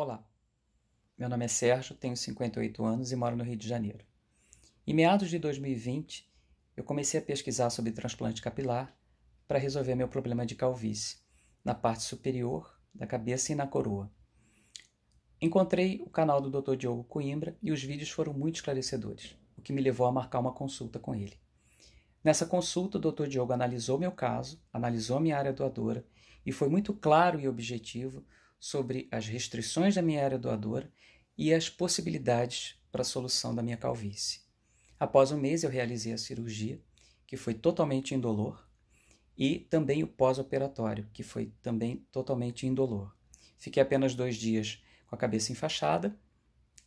Olá, meu nome é Sérgio, tenho 58 anos e moro no Rio de Janeiro. Em meados de 2020, eu comecei a pesquisar sobre transplante capilar para resolver meu problema de calvície, na parte superior da cabeça e na coroa. Encontrei o canal do Dr. Diogo Coimbra e os vídeos foram muito esclarecedores, o que me levou a marcar uma consulta com ele. Nessa consulta, o Dr. Diogo analisou meu caso, analisou minha área doadora e foi muito claro e objetivo sobre as restrições da minha área doadora e as possibilidades para a solução da minha calvície. Após um mês, eu realizei a cirurgia, que foi totalmente indolor, e também o pós-operatório, que foi também totalmente indolor. Fiquei apenas dois dias com a cabeça enfaixada.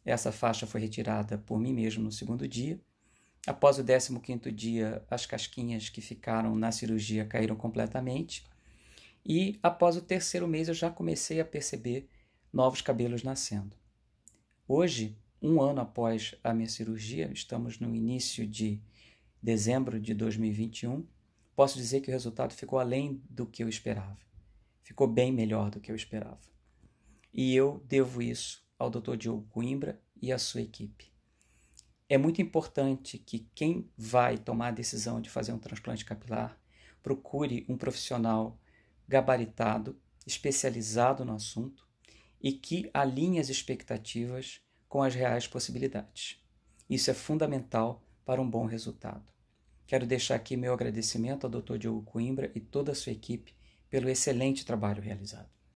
Essa faixa foi retirada por mim mesmo no segundo dia. Após o 15 quinto dia, as casquinhas que ficaram na cirurgia caíram completamente e após o terceiro mês eu já comecei a perceber novos cabelos nascendo. Hoje, um ano após a minha cirurgia, estamos no início de dezembro de 2021, posso dizer que o resultado ficou além do que eu esperava. Ficou bem melhor do que eu esperava. E eu devo isso ao Dr. Diogo Coimbra e à sua equipe. É muito importante que quem vai tomar a decisão de fazer um transplante capilar procure um profissional gabaritado, especializado no assunto e que alinhe as expectativas com as reais possibilidades. Isso é fundamental para um bom resultado. Quero deixar aqui meu agradecimento ao Dr. Diogo Coimbra e toda a sua equipe pelo excelente trabalho realizado.